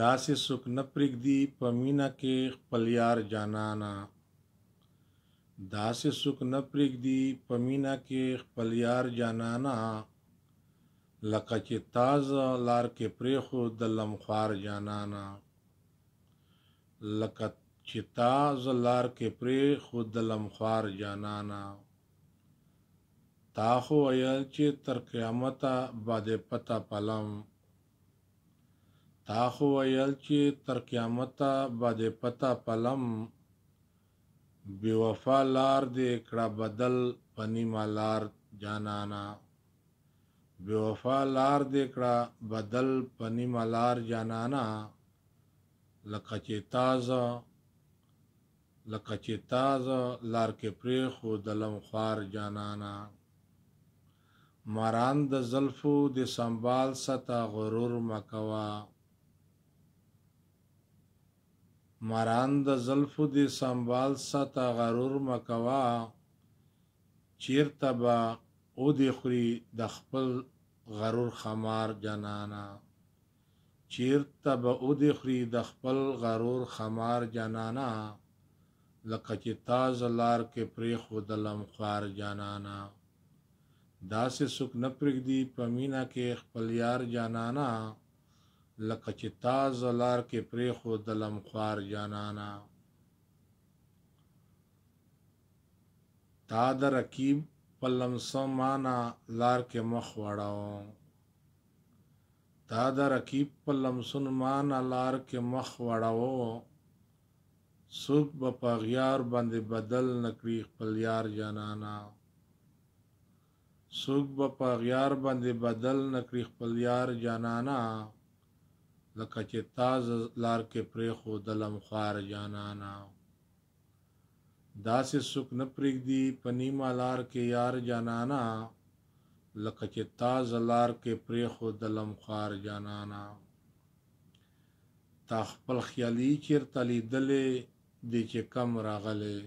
داسې څوک نه پرېږدي په مینه کې خپل یار جانانا داسې څوک نه پرېږدي په مینه کې خپل یار جانانا لکه چې تازه لار کې پرېښود د لمخوار جانانا لکه چې تازه لار کې پرېښود د لمخوار جانانا تا خو ویل چې تر قیامته به دې پته پلم تا خو ویل چې تر قیامته به د پتا پلم بې وفا لار دې کړه بدل په نیمه لار جانانا بې وفا لار دې کړه بدل په نیمه لار جانانا لکه چې تازه لکه چې تازه لار کې پرېښودلم خوار جانانا ماران د زلفو د سنبال ستا غرور مکوه مران د زلفو دی سنبال ستا غرور مکوا چیرته به او دی خوري د خپل غرور خمار جنانا چیرته به او دی خوري د خپل غرور خمار جنانا لکه چې تاز لار کې پرې خودلم خوار جانانا داسې سک نه پرېږدي په مینا کې خپل یار جانانا لکه چې تاز لار کې پریخو د لمخوار جانانا تا د رکیب په لمسمانا لار کې مخ وړاو تا د رکیب په لمسن مانا لار کې مخ وړاو سوق په پغیار باندې بدل نکړي خپل یار جانانا سوق په پغیار باندې بدل نکړي خپل یار جانانا لکه چې تاز لار کې پرې خو د لمخوار جانانا داسې سک نه پرېږدي پنیما لار کې یار جانانا لکه چې تاز لار کې پرې خو د لمخوار جانانا تا خپل خیالي چیرته لیدلې دی چې کم راغلې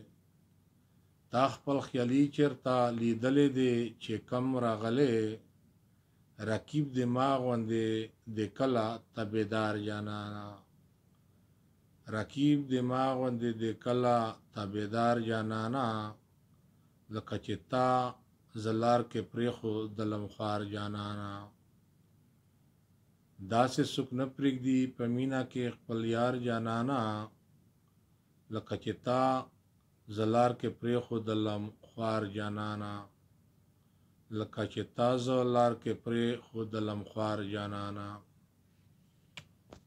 تا خپل خیالي چیرته لیدلې دی چې کم راغلې رقیب دماغ غوندې د کلا تبیدار جانا رقیب دماغ غوندې د کلا تبیدار جانانا لکه چې تا زلار کې پریخو د لمخار جانانا داسې سک نه پرېږدي په مینا کې خپل یار جانانا لکه چې تا زلار کې پریخو د لمخار جانانا لکه چې تازه لار کې پرې خودلم خوار جانانا